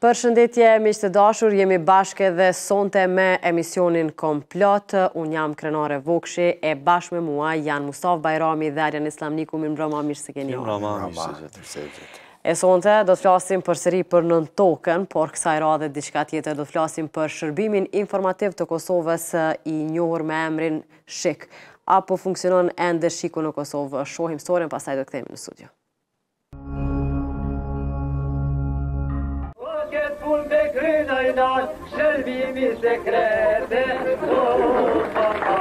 Për shëndetje, miqë të dashur, jemi bashke dhe sonte me emisionin komplot. Unë jam krenare vokshi, e bashkë me mua janë Mustaf Bajrami dhe Arjan Islamniku, mi mbrëma mishë se keni. Mi mbrëma mishë se keni. E sonte, do të flasim për sëri për nën token, por kësaj radhe diçka tjetër do të flasim për shërbimin informativ të Kosovës i njohër me emrin shik. Apo funksionon endë shiku në Kosovë? Shohim storin, pasaj do të këthejmë në studio. Un pe crână-i dat, și-l secrete. Oh, oh, oh.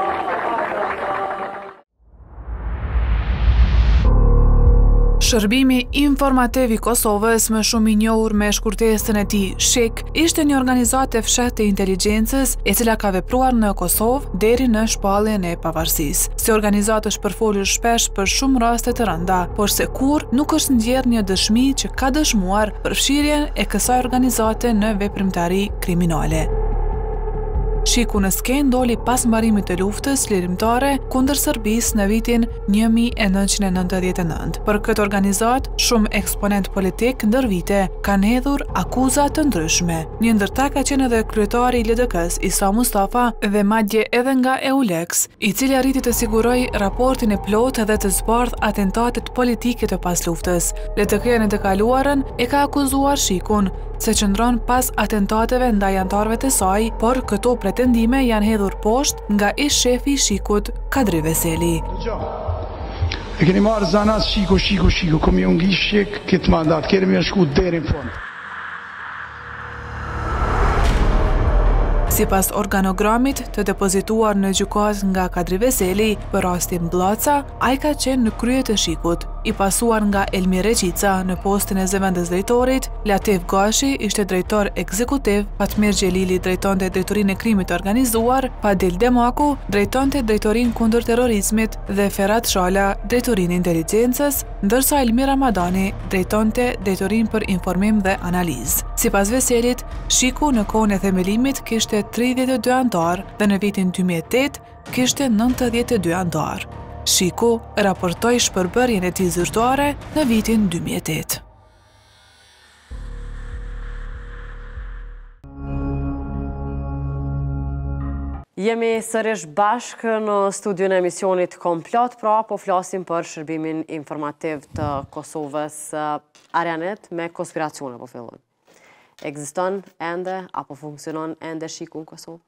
Shërbimi informativ i Kosovës më shumë i njohur me shkurtesën e tij SHIK, ishte një organizatë e fshehtë të inteligjencës e cila ka vepruar në Kosovë deri në shpalljen e pavarësisë. Si organizatë është përfolur shpesh për shumë raste të rënda, por se kur nuk është ndjerë një dëshmi që ka dëshmuar përfshirjen e kësaj organizate në veprimtari kriminale. Shiku në sken doli pas mbarimit të luftës lirimtare kundër Sërbis në vitin 1999. Për këtë organizat, shumë eksponent politik ndër vite kanë hedhur akuzat të ndryshme. Një ndërta ka qenë edhe kryetari i LDK-s Isa Mustafa dhe madje edhe nga EULEX, i cili arriti të siguroj raportin e plot edhe të zbardh atentatet politike të pas luftës. LDK-ja në të kaluarën e ka akuzuar Shikun se qëndron pas atentateve ndaj jantarve të saj, por këto pretendime janë hedhur posht nga e shefi Shikut, Kadri Veseli. E keni marë zanat Shiku, Shiku, Shiku, kom ju ngi Shik këtë mandat, kere me në shku derin fund. Si pas organogramit të depozituar në gjukat nga Kadri Veseli, për rastin Blaca, a i ka qenë në kryet e Shikut, i pasuar nga Elmi Reqica në postin e zëvendës drejtorit, Latif Gashi ishte drejtor ekzekutiv, Patmir Gjelili drejton të drejtorin e krimit organizuar, Padil Demaku drejton të drejtorin kundur terorizmit dhe Ferat Shala drejtorin inteligencës, ndërsa Elmi Ramadani drejton të drejtorin për informim dhe analiz. Si pas veselit, Shiku në kone themelimit kishte 32 antar dhe në vitin 2008 kishte 92 antar. Shiko raportoj shpërbërjen e ti zyrtare në vitin 2008. Jemi sërish bashkë në studiu në emisionit Komplot, pra po flasim për shërbimin informativ të Kosovës arenet me konspiracione, po fillon. Egziston ende, apo funksionon ende shiku në Kosovë?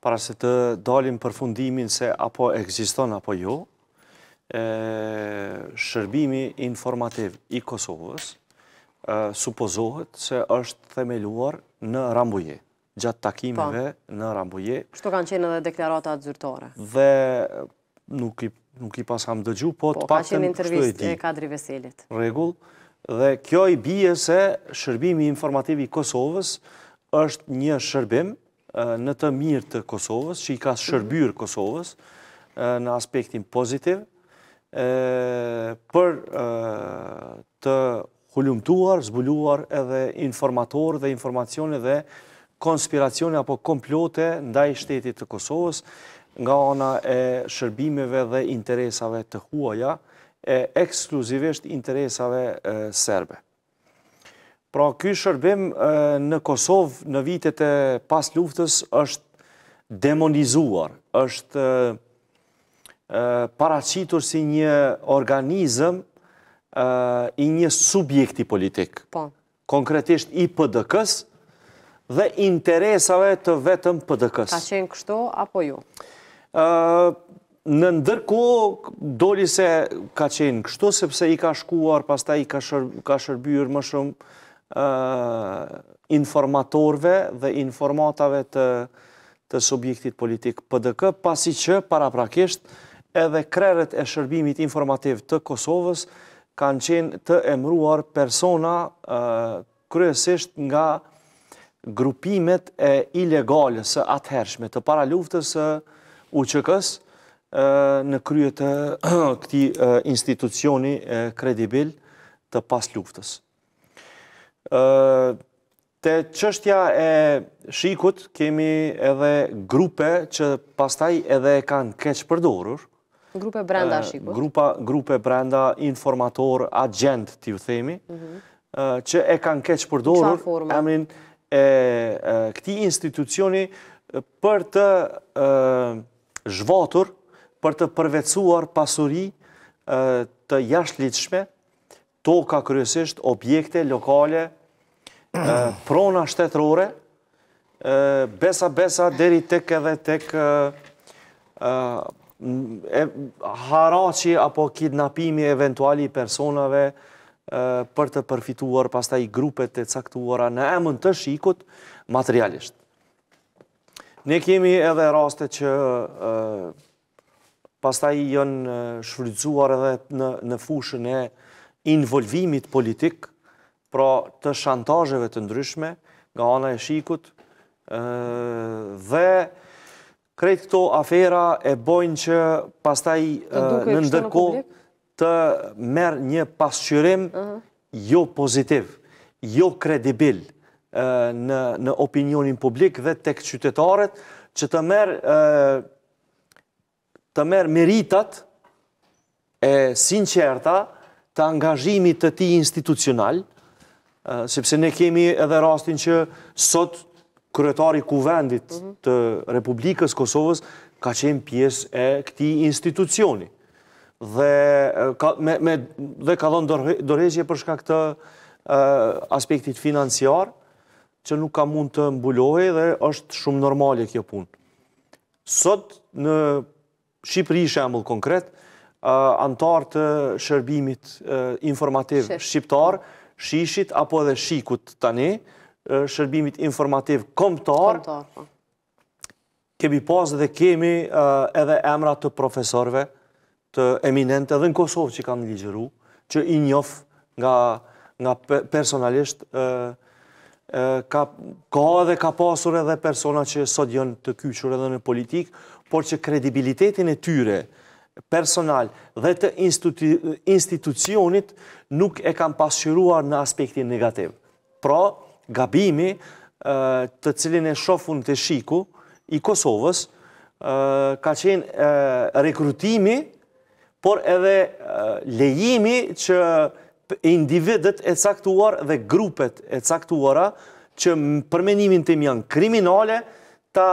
para se të dalim për fundimin se apo egziston apo jo, shërbimi informativ i Kosovës supozohet se është themeluar në Rambuje, gjatë takimeve po. në Rambuje. Kështu kanë qenë edhe deklaratat zyrtore? Dhe nuk i pasam dëgju, po, po të pakëtën kështu e ti. Po, ka qenë intervjist e kadri veselit. Regull, dhe kjo i bije se shërbimi informativ i Kosovës është një shërbim, në të mirë të Kosovës, që i ka shërbyrë Kosovës në aspektin pozitiv, për të hullumtuar, zbuluar edhe informatorë dhe informacione dhe konspiracione apo komplote ndaj shtetit të Kosovës nga ona e shërbimeve dhe interesave të huaja, ekskluzivisht interesave serbe. Pra, ky shërbim në Kosovë në vitet e pas luftës është demonizuar, është paracitur si një organizëm i një subjekti politik, po. konkretisht i PDK-s dhe interesave të vetëm PDK-s. Ka qenë kështu, apo ju? Në ndërko, doli se ka qenë kështu, sepse i ka shkuar, pasta i ka shërbyrë më shumë, informatorve dhe informatave të të subjektit politik PDK, pasi që paraprakisht edhe kreret e shërbimit informativ të Kosovës kanë qenë të emruar persona kryesisht nga grupimet e ilegales e atëhershme të luftës e uqëkës në kryet e këti institucioni kredibil të pas luftës. Te qështja e shikut, kemi edhe grupe që pastaj edhe kanë keqë përdorur. Grupe brenda shikut. Grupe brenda informator, agent, t'ju themi, mhm. që e kanë keqë përdorur emrin e këti institucioni për të zhvatur, për të përvecuar pasuri të jashtë To toka kryesisht, objekte, lokale, prona shtetërore, besa-besa, deri tek edhe tek haraci apo kidnapimi eventuali personave për të përfituar pastaj i grupet të caktuara në emën të shikut materialisht. Ne kemi edhe raste që pastaj i jënë shfrydzuar edhe në fushën e involvimit politikë, pra të shantajëve të ndryshme nga ana e shikut dhe krejtë këto afera e bojnë që pastaj në ndërko të merë një pasqyrim jo pozitiv, jo kredibil në opinionin publik dhe të këtë qytetarët që të merë të merë meritat e sinqerta të angazhimit të ti institucional, sepse ne kemi edhe rastin që sot kërëtari kuvendit të Republikës Kosovës ka qenë pjesë e këti institucioni. Dhe ka dhënë dorezje përshka këtë aspektit financiar, që nuk ka mund të mbulohi dhe është shumë normali kjo punë. Sot në Shqipëri shemëllë konkretë, antar të shërbimit informativ shqiptar, shishit apo edhe shikut tani, shërbimit informativ komptar, po. kemi pas dhe kemi edhe emrat të profesorve të eminente dhe në Kosovë që kanë ligjeru, që i njof nga personalisht ka edhe ka pasur edhe persona që sot janë të kyqur edhe në politikë, por që kredibilitetin e tyre personal dhe të institucionit nuk e kam pasqyruar në aspektin negativ. Pra, gabimi të cilin e shofun të shiku i Kosovës ka qenë rekrutimi, por edhe lejimi që individet e caktuar dhe grupet e caktuara që përmenimin tim janë kriminale ta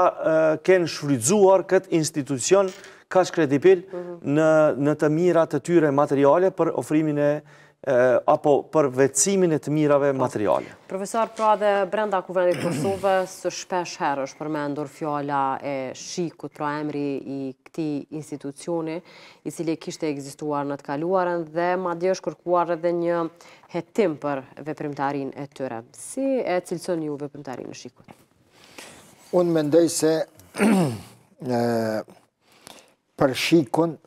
kenë shfrydzuar këtë institucion nështë ka kredibil mhm. në të mirat të tyre materiale për ofrimin e apo për vecimin e të mirave po. materiale. Profesor, pra dhe brenda kuvrëndi Kosovë, së shpesh herë është për me e shikut pra emri i këti institucioni, i cili e kishtë e egzistuar në të kaluarën dhe ma dhe është kërkuar edhe një hetim për veprimtarin e tëre. Si e cilëson ju veprimtarin e shikut? Unë mendej se për shikun,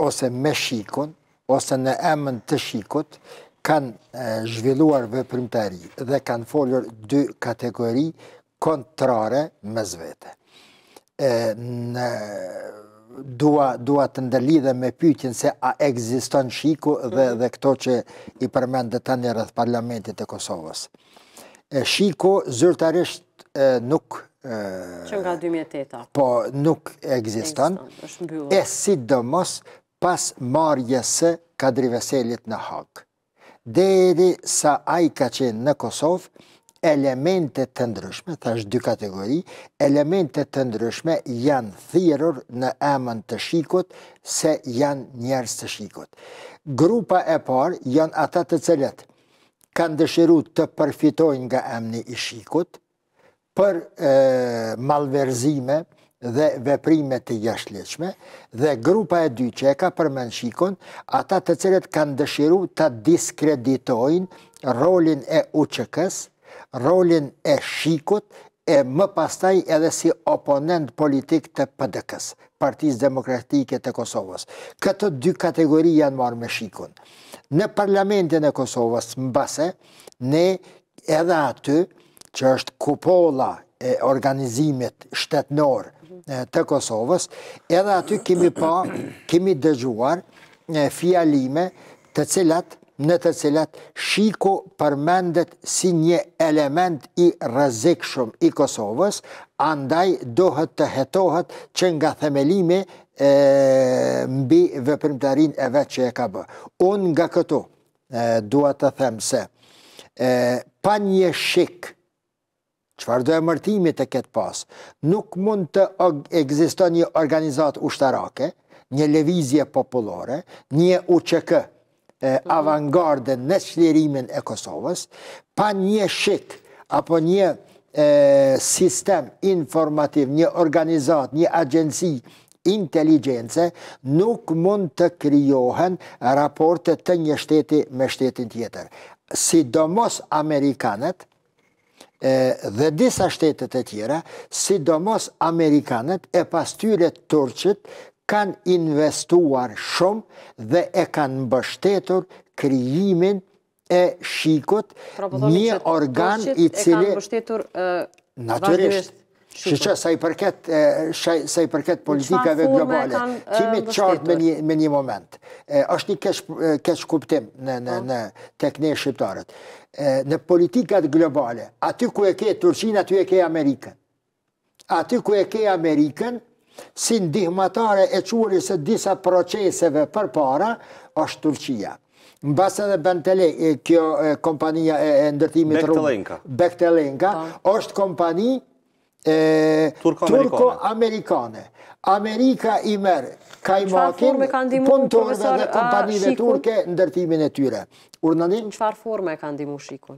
ose me shikun, ose në emën të shikut, kanë zhvilluar vëprimtari dhe kanë folër dy kategori kontrare me zvete. Në dua të ndëllidhe me pyqin se a egziston Shiku dhe këto që i përmendë të një rrëth parlamentit e Kosovës. Shiku zyrtarisht nuk që nga 2008 po nuk egzistan e si dë pas marje se kadriveselit në hak deri sa aj ka qenë në Kosov elementet të ndryshme të është dy kategori elementet të ndryshme janë thirur në emën të shikut se janë njerës të shikut grupa e parë janë ata të cëllet kanë dëshiru të përfitojnë nga emëni i shikut për malverzime dhe veprime të jashleqme, dhe grupa e dy që e ka përmen shikun, ata të cilët kanë dëshiru të diskreditojnë rolin e uqëkës, rolin e shikut, e më pastaj edhe si oponent politik të PDK-s, Partisë Demokratike të Kosovës. Këto dy kategori janë marrë me shikun. Në parlamentin e Kosovës mbase, ne edhe aty, që është kupola e organizimit shtetënor të Kosovës, edhe aty kemi pa, kemi dëgjuar një fjalime të cilat, në të cilat shiko përmendet si një element i rëzik i Kosovës, andaj dohet të hetohet që nga themelimi mbi vëpërmëtarin e vetë që e ka bë. Unë nga këtu duhet të themë se pa një shikë qëfar do e mërtimit të ketë pas, nuk mund të egzisto një organizat ushtarake, një levizje populore, një UQK, mhm. avantgarde në shlirimin e Kosovës, pa një shik, apo një sistem informativ, një organizat, një agjensi, inteligence, nuk mund të kryohen raportet të një shteti me shtetin tjetër. Sidomos Amerikanet, dhe disa shtetet e tjera, sidomos Amerikanët e pas tyre Turqit kanë investuar shumë dhe e kanë bështetur kryimin e shikot pra po një organ i cili... E kanë bështetur vazhdimisht që po. sa i përket, politikave globale, kimi të qartë me një, me një moment. është një keshë kuptim në, në, po. në shqiptarët. në politikat globale, aty ku e ke Turqin, aty e ke Amerikën. Aty ku e ke Amerikën, si ndihmatare e quri e disa proceseve për para, është Turqia. Në basë edhe Bentele, kjo kompania e, ndërtimit rrugë. Bektelenka. Po. është kompani, turko-amerikane. Amerika i merë kajmakin, punëtor dhe dhe kompanive turke ndërtimin e tyre. Urnanin? Qfar forme ka ndimu shikun?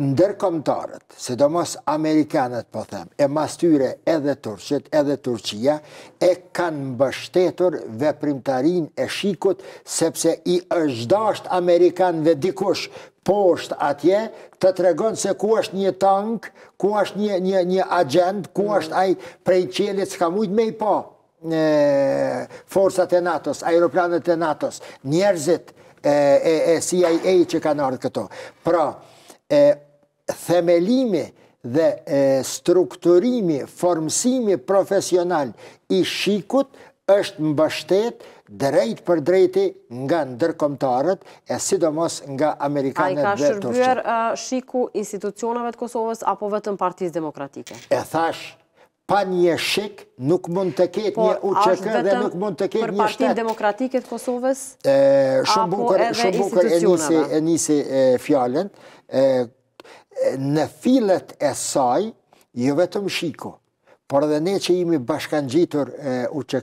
Ndërkomtarët, se do mos Amerikanët po them, e mas tyre edhe Turqet, edhe Turqia, e kanë mbështetur veprimtarin e shikut, sepse i është dasht Amerikanëve dikush poshtë atje, të tregon se ku është një tank, ku është një, një, një agent, ku mm. është aj prej qelit s'ka mujt me i po e, forësat e NATO-s, aeroplanet e NATO-s, njerëzit e, e, CIA që kanë ardhë këto. Pra, e, themelimi dhe strukturimi, formësimi profesional i shikut është mbështet drejt për drejti nga ndërkomtarët e sidomos nga Amerikanët dhe Turqët. A i ka shërbjër shiku institucionave të Kosovës apo vetën partiz demokratike? E thash, pa një shik nuk mund të ketë po, një uqëkë dhe nuk mund të ketë një shtetë. Për partiz demokratike të Kosovës apo edhe institucionave? E njësi fjallën, në filet e saj, jo vetëm shiku, por edhe ne që imi bashkan gjitur u që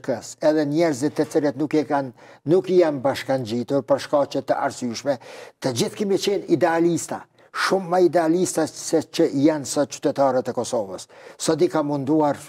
edhe njerëzit të cilët nuk i kanë, nuk bashkan gjitur, për shka që të arsyshme, të gjithë kimi qenë idealista, shumë ma idealista se që janë së qytetarët e Kosovës. Së di ka munduar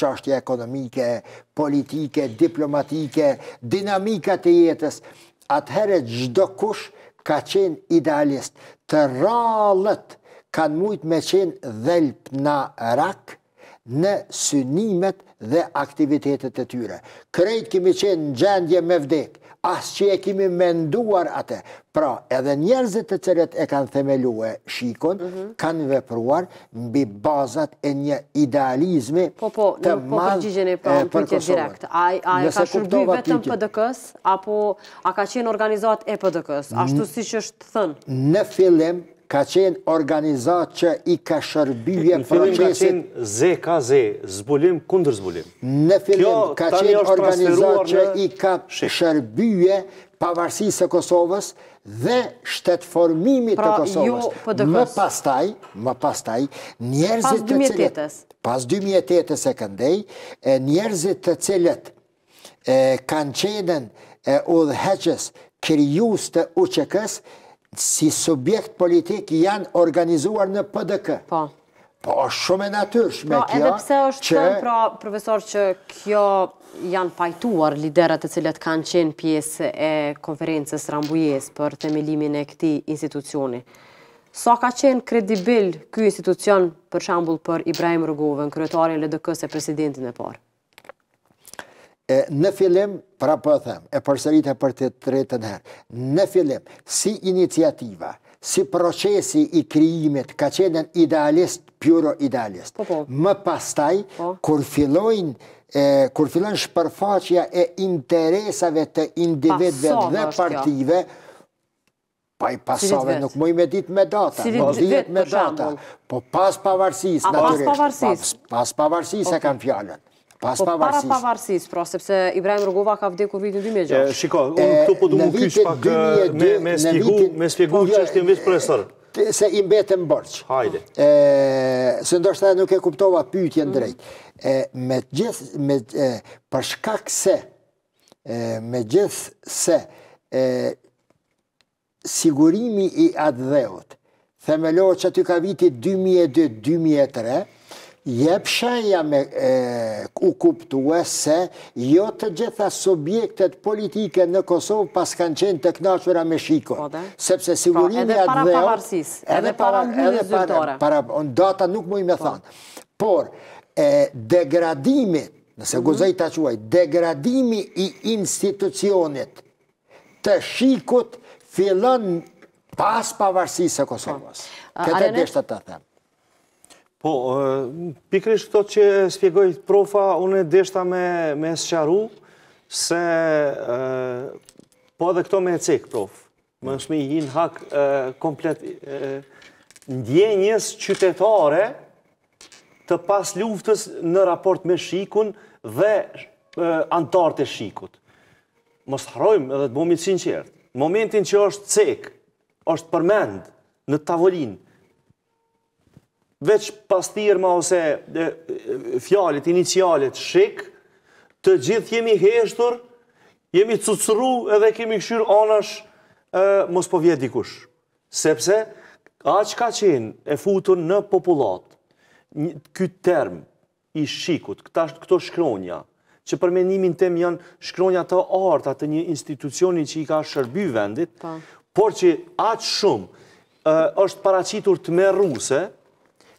qashtje ekonomike, politike, diplomatike, dinamika e jetës, atëherë gjdo kush ka qenë idealist, të rralët kanë mujtë me qenë dhelp në rakë, në synimet dhe aktivitetet e tyre. Krejt kemi qenë në gjendje me vdek, asë që e kemi menduar atë. Pra, edhe njerëzit të cëret e kanë themelu e shikon, mhm. kanë vepruar në bi bazat e një idealizmi po, po, të po madhë e direkt. A e ka shumë vetëm PDK-s, apo a ka qenë organizat e PDK-s, ashtu si që është thënë? Në fillim, ka qenë organizat që i ka shërbivje në fillim ka qenë ZKZ, zbulim kundër zbulim. Në fillim ka qenë organizat që i ka shërbivje pavarësisë e Kosovës dhe shtetëformimit të pra, jo, Kosovës. Po më pastaj, më pastaj, njerëzit të cilët, pas 2008 e këndej, njerëzit të cilët kanë qenën u dheqës kërjus të uqëkës si subjekt politik janë organizuar në PDK. Po. Po, shumë e natyrshme po, kjo. Po, edhe pse është të tëmë, pra, profesor, që kjo janë pajtuar liderat të cilat kanë qenë pjesë e konferences rambujes për temelimin e këti institucioni. Sa ka qenë kredibil kjo institucion, për shambull, për Ibrahim Rëgove, në kryetarje LDK-se presidentin e parë? e në filim, pra për po them, e përserit e për të të herë, në filim, si iniciativa, si procesi i kriimit, ka qenën idealist, pjuro idealist. Po, po. Më pastaj, kur fillojnë, kur fillon shpërfaqja e interesave të individve dhe partive, pa i pasave, nuk më i me ditë me data, mu i ditë me data, po pas pavarsis, pas pavarsis e kanë fjallën. Po para pavarësis, pra, sepse Ibrahim Rugova ka vdekur vitin 2006. Shiko, unë këtu po të më kysh pak me spjegu po, që jo, është investë presër. Se imbetën bërqë. Hajde. Se ndoshta nuk e kuptova pyjtjen drejtë. Me gjithë, përshkak se, me gjithë se, sigurimi i atë dheot, themelohë që aty ka viti 2002-2003, jepshenja me e, u kuptue se jo të gjitha subjektet politike në Kosovë pas kanë qenë të knashura me shikon. Po sepse pra, sigurimi dhe... edhe para pavarësis, edhe, para edhe para, para, data nuk mu i me po. thanë. Por, e, degradimi, nëse mhm. guzaj të quaj, degradimi i institucionit të shikut fillon pas pavarësis po. e Kosovës. Pa. Këtë dështë të të themë. Po, pikrish këto që spjegoj profa, unë e deshta me sëqaru, se po edhe këto me e cikë prof. Më nëshmi i në hak komplet ndjenjës qytetare të pas luftës në raport me shikun dhe antarë të shikut. Më harojmë edhe të të sinqert. Momentin që është cikë, është përmendë në tavolinë, veç pastirma ose fjalit, inicialit, shik, të gjithë jemi heshtur, jemi cucru edhe kemi këshyr anash mos po vjetë dikush. Sepse, aq ka qenë e futur në populat, këtë term i shikut, këto shkronja, që për tem janë shkronja të arta të një institucioni që i ka shërby vendit, po. por që aq shumë është paracitur të merruse,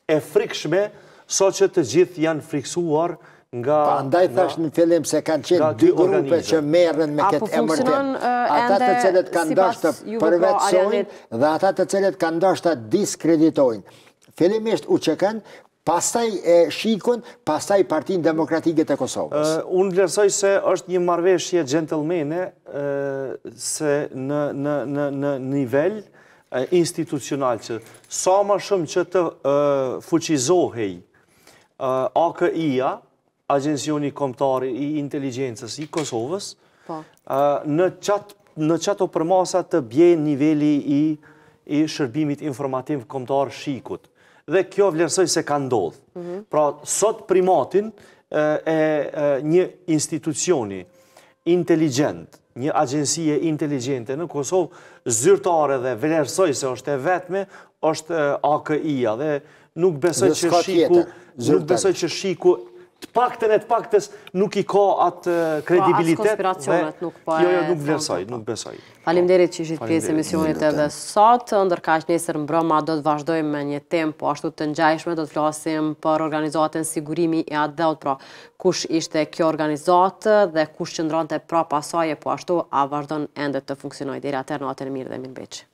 e frikshme, so që të gjithë janë friksuar nga... Pa, ndaj thash në fillim se kanë qenë dy grupe që merën me këtë emërtim. Ata të cilët kanë dashtë të përvecësojnë dhe ata të cilët kanë dashtë të diskreditojnë. Fillimisht u që kanë, pasaj e shikun, pasaj partin demokratike të Kosovës. Unë vlerësoj se është një marveshje gentlemane se në nivel institucional që sa më shumë që të fuqizohej AKI-a, Agencioni Komtari i Inteligencës i Kosovës, po. në qëto përmasa të bje nivelli i shërbimit informativ komtar shikut. Dhe kjo vlerësoj se ka ndodhë. Mhm. Pra, sot primatin e një institucioni inteligent, një agjensie inteligente në Kosovë, zyrtare dhe vlerësoj se është e vetme, është AKI-a dhe nuk besoj që shiku të pakten e të paktes nuk i ka atë po, kredibilitet. Pa, asë konspiracionet nuk për po e... Jo, jo, nuk besoj. Falim deri që ishit pjesë emisionit edhe sot, ndërka që njësër më broma do të vazhdojmë me një tem, po ashtu të njajshme do të flasim për organizatën sigurimi e atë dheut, pra kush ishte kjo organizatë dhe kush qëndron të pra pasaje, po ashtu a vazhdojnë endet të funksionoj. Dere atër në atër mirë dhe mirë beqë.